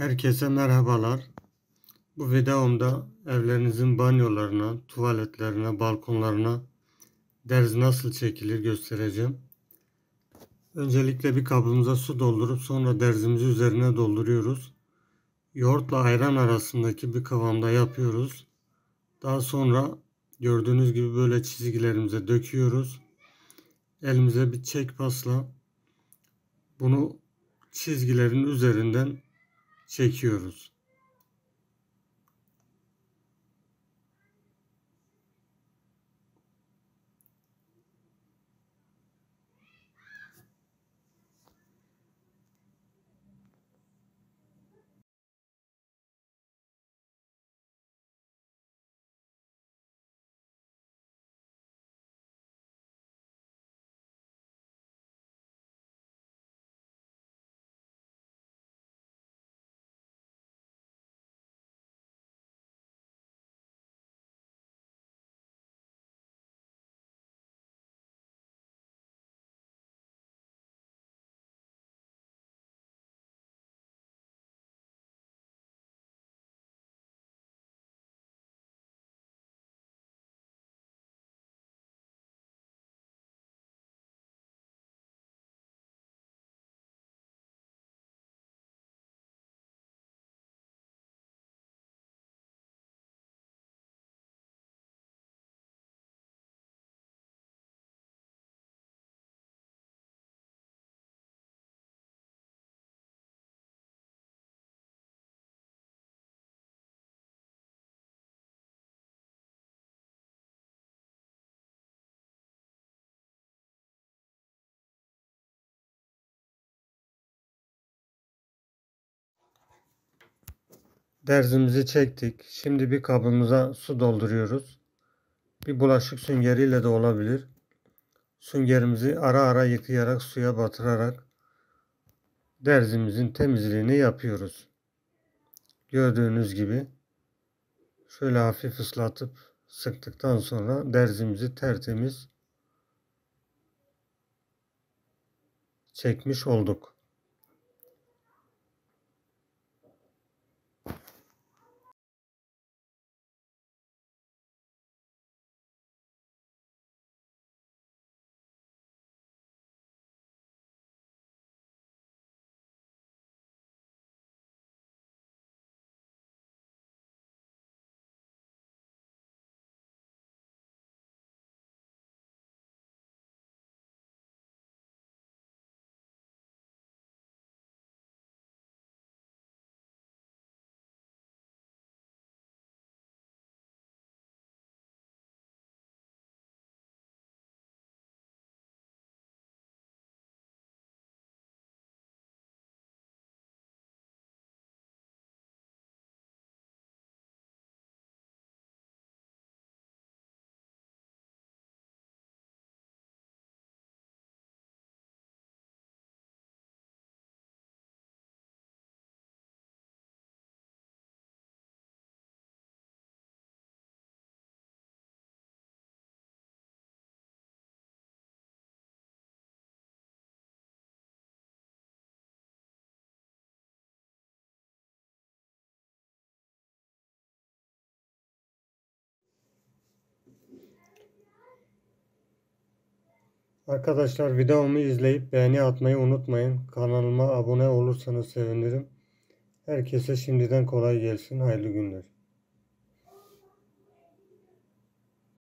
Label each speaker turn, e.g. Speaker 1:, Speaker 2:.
Speaker 1: Herkese merhabalar. Bu videomda evlerinizin banyolarına, tuvaletlerine, balkonlarına derz nasıl çekilir göstereceğim. Öncelikle bir kabımıza su doldurup sonra derzimizi üzerine dolduruyoruz. Yoğurtla ayran arasındaki bir kıvamda yapıyoruz. Daha sonra gördüğünüz gibi böyle çizgilerimize döküyoruz. Elimize bir çek pasla bunu çizgilerin üzerinden çekiyoruz.
Speaker 2: Derzimizi çektik. Şimdi bir kabımıza su dolduruyoruz.
Speaker 1: Bir bulaşık süngeriyle de olabilir. Süngerimizi ara ara yıkayarak suya batırarak derzimizin temizliğini yapıyoruz. Gördüğünüz gibi şöyle hafif ıslatıp sıktıktan sonra derzimizi tertemiz
Speaker 2: çekmiş olduk. Arkadaşlar videomu
Speaker 1: izleyip beğeni atmayı unutmayın. Kanalıma abone olursanız sevinirim.
Speaker 2: Herkese şimdiden kolay gelsin. Hayırlı günler.